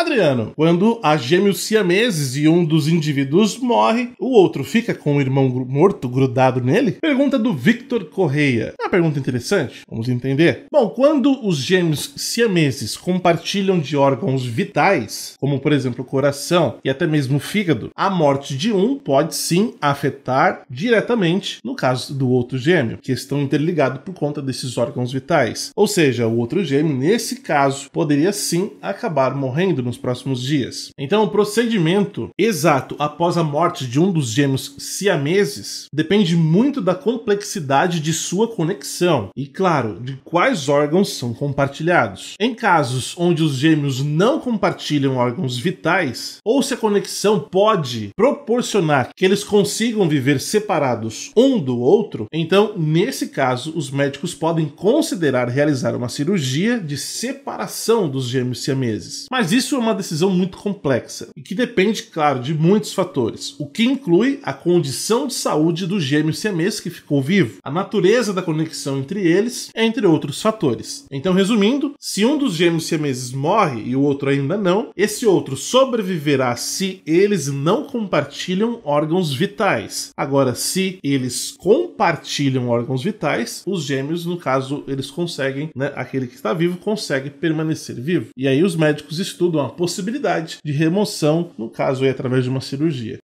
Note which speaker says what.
Speaker 1: Adriano, quando há gêmeos siameses e um dos indivíduos morre, o outro fica com o irmão morto grudado nele? Pergunta do Victor Correia. Na pergunta interessante. Vamos entender. Bom, quando os gêmeos siameses compartilham de órgãos vitais, como por exemplo o coração e até mesmo o fígado, a morte de um pode sim afetar diretamente no caso do outro gêmeo, que estão interligados por conta desses órgãos vitais. Ou seja, o outro gêmeo, nesse caso, poderia sim acabar morrendo nos próximos dias. Então, o procedimento exato após a morte de um dos gêmeos siameses depende muito da complexidade de sua conexão conexão e, claro, de quais órgãos são compartilhados. Em casos onde os gêmeos não compartilham órgãos vitais, ou se a conexão pode proporcionar que eles consigam viver separados um do outro, então, nesse caso, os médicos podem considerar realizar uma cirurgia de separação dos gêmeos siameses. Mas isso é uma decisão muito complexa e que depende, claro, de muitos fatores, o que inclui a condição de saúde do gêmeo siamês que ficou vivo, a natureza da conexão conexão entre eles, entre outros fatores. Então, resumindo, se um dos gêmeos siameses morre e o outro ainda não, esse outro sobreviverá se eles não compartilham órgãos vitais. Agora, se eles compartilham órgãos vitais, os gêmeos, no caso, eles conseguem, né, aquele que está vivo consegue permanecer vivo. E aí os médicos estudam a possibilidade de remoção, no caso aí através de uma cirurgia.